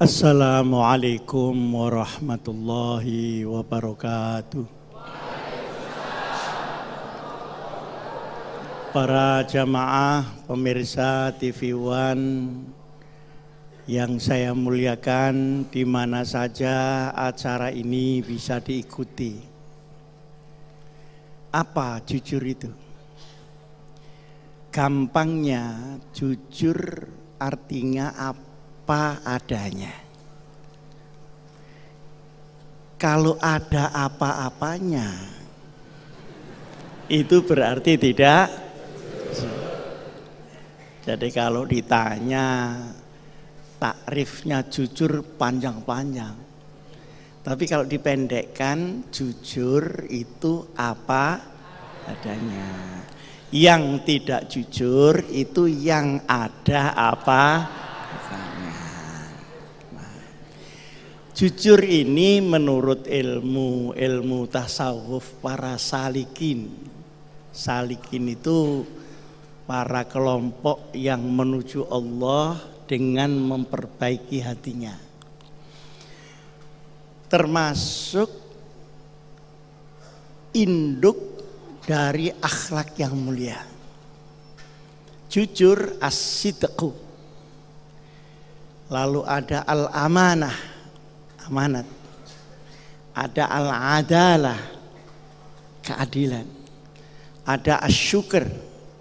Assalamualaikum warahmatullahi wabarakatuh. Para jamaah pemirsa TV One yang saya muliakan di mana saja acara ini bisa diikuti. Apa jujur itu? Gampangnya jujur artinya apa? apa adanya. Kalau ada apa-apanya, itu berarti tidak. Jadi kalau ditanya takrifnya jujur panjang-panjang. Tapi kalau dipendekkan jujur itu apa adanya. Yang tidak jujur itu yang ada apa Jujur ini menurut ilmu ilmu tasawuf para salikin. Salikin itu para kelompok yang menuju Allah dengan memperbaiki hatinya. Termasuk induk dari akhlak yang mulia. Jujur as -sidku. Lalu ada al-amanah amanat. Ada al-adalah, keadilan. Ada asyukur,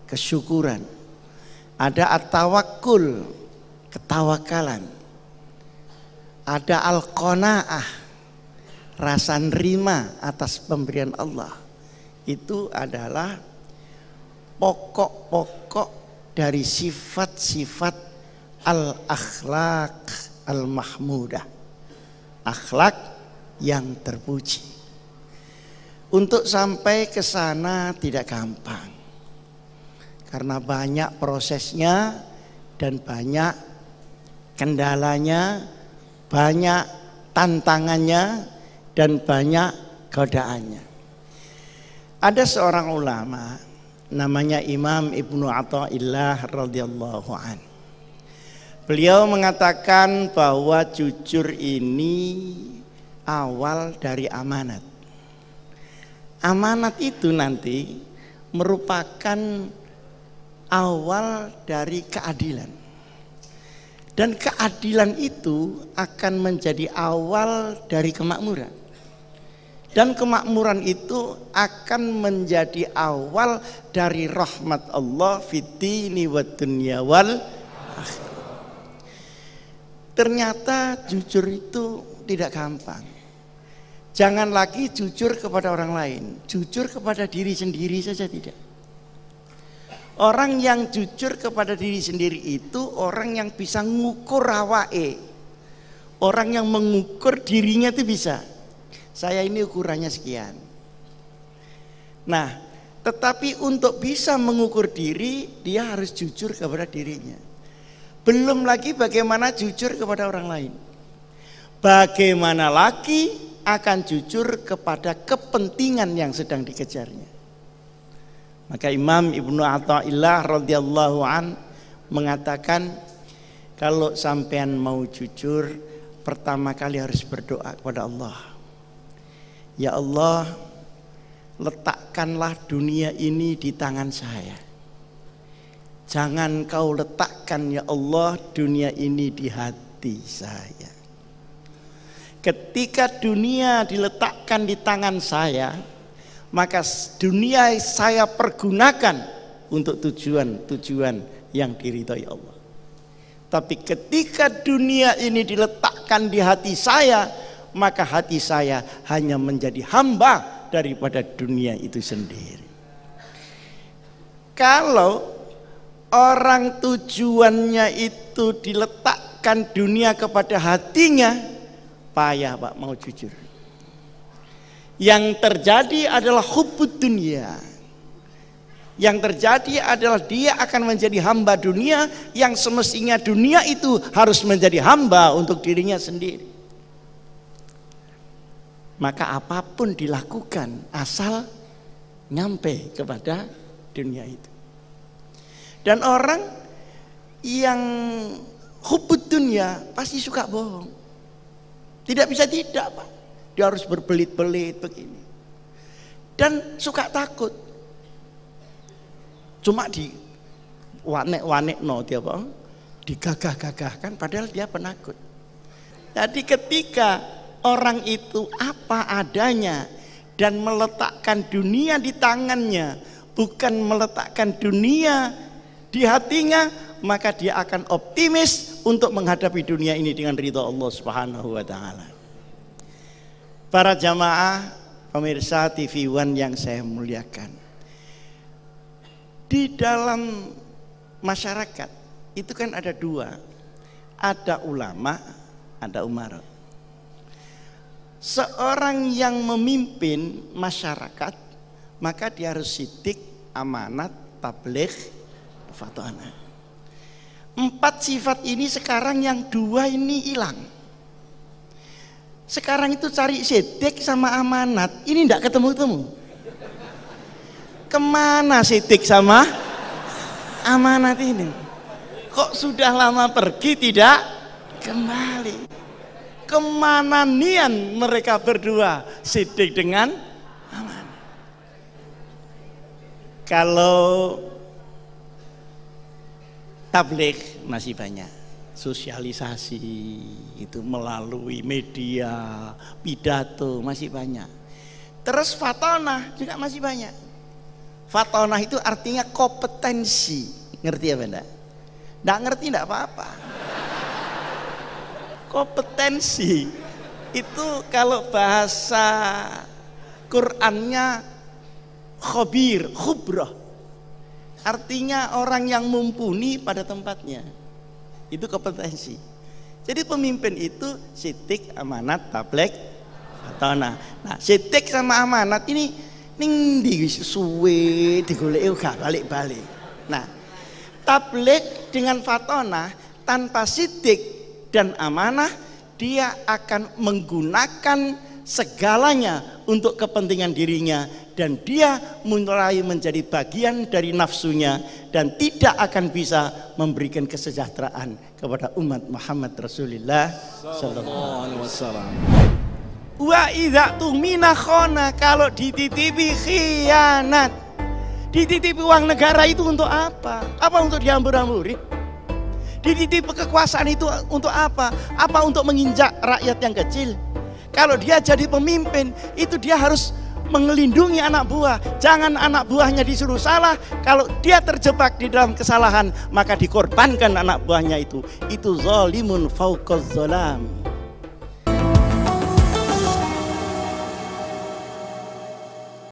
kesyukuran. Ada at-tawakkul, ketawakalan. Ada al-qanaah, rasa nerima atas pemberian Allah. Itu adalah pokok-pokok dari sifat-sifat al akhlaq al-mahmudah akhlak yang terpuji. Untuk sampai ke sana tidak gampang. Karena banyak prosesnya dan banyak kendalanya, banyak tantangannya dan banyak godaannya. Ada seorang ulama namanya Imam Ibnu Athaillah radhiyallahu anhu Beliau mengatakan bahwa jujur ini awal dari amanat. Amanat itu nanti merupakan awal dari keadilan. Dan keadilan itu akan menjadi awal dari kemakmuran. Dan kemakmuran itu akan menjadi awal dari rahmat Allah fitni wa dunya wal akhir. Ternyata jujur itu tidak gampang. Jangan lagi jujur kepada orang lain, jujur kepada diri sendiri saja tidak. Orang yang jujur kepada diri sendiri itu orang yang bisa ngukur rawae. Orang yang mengukur dirinya itu bisa. Saya ini ukurannya sekian. Nah, tetapi untuk bisa mengukur diri, dia harus jujur kepada dirinya. Belum lagi bagaimana jujur kepada orang lain. Bagaimana lagi akan jujur kepada kepentingan yang sedang dikejarnya. Maka Imam Ibnu Athaillah radhiyallahu an mengatakan kalau sampean mau jujur pertama kali harus berdoa kepada Allah. Ya Allah, letakkanlah dunia ini di tangan saya Jangan kau letakkan ya Allah dunia ini di hati saya. Ketika dunia diletakkan di tangan saya, maka dunia saya pergunakan untuk tujuan-tujuan yang diridhoi Allah. Tapi ketika dunia ini diletakkan di hati saya, maka hati saya hanya menjadi hamba daripada dunia itu sendiri. Kalau Orang tujuannya itu diletakkan dunia kepada hatinya, payah Pak mau jujur. Yang terjadi adalah hubut dunia. Yang terjadi adalah dia akan menjadi hamba dunia yang semestinya dunia itu harus menjadi hamba untuk dirinya sendiri. Maka apapun dilakukan asal nyampe kepada dunia itu. Dan orang yang hubut dunia pasti suka bohong. Tidak bisa tidak Pak. Dia harus berbelit-belit begini. Dan suka takut. Cuma di wanek-wanek no dia Pak. Digagah-gagahkan padahal dia penakut. Jadi ketika orang itu apa adanya dan meletakkan dunia di tangannya, bukan meletakkan dunia di hatinya, maka dia akan optimis untuk menghadapi dunia ini dengan ridho Allah Subhanahu wa taala. Para jamaah pemirsa TV One yang saya muliakan. Di dalam masyarakat itu kan ada dua. Ada ulama, ada umar. Seorang yang memimpin masyarakat maka dia harus sidik, amanat, tabligh, fatana. Empat sifat ini sekarang yang dua ini hilang. Sekarang itu cari sedek sama amanat, ini tidak ketemu-temu. Kemana sedek sama amanat ini? Kok sudah lama pergi tidak kembali? Kemana nian mereka berdua sidik dengan amanat? Kalau tablik masih banyak sosialisasi itu melalui media pidato masih banyak terus fatona juga masih banyak Fatona itu artinya kompetensi ngerti apa enggak enggak ngerti enggak apa-apa kompetensi itu kalau bahasa Qurannya khobir, khubrah Artinya orang yang mumpuni pada tempatnya. Itu kompetensi. Jadi pemimpin itu sitik, amanat, tablek, fatona. Nah, sitik sama amanat ini ning di suwe digoleki gak balik-balik. Nah, tablek dengan fatona tanpa sidik dan amanah dia akan menggunakan segalanya untuk kepentingan dirinya dan dia mulai menjadi bagian dari nafsunya dan tidak akan bisa memberikan kesejahteraan kepada umat Muhammad Rasulullah sallallahu alaihi wasallam. Wa idza tu khona kalau dititipi khianat. Dititipi uang negara itu untuk apa? Apa untuk diambur-amburi? Dititipi kekuasaan itu untuk apa? Apa untuk menginjak rakyat yang kecil? Kalau dia jadi pemimpin, itu dia harus mengelindungi anak buah. Jangan anak buahnya disuruh salah. Kalau dia terjebak di dalam kesalahan, maka dikorbankan anak buahnya itu. Itu zalimun fauqaz zalam.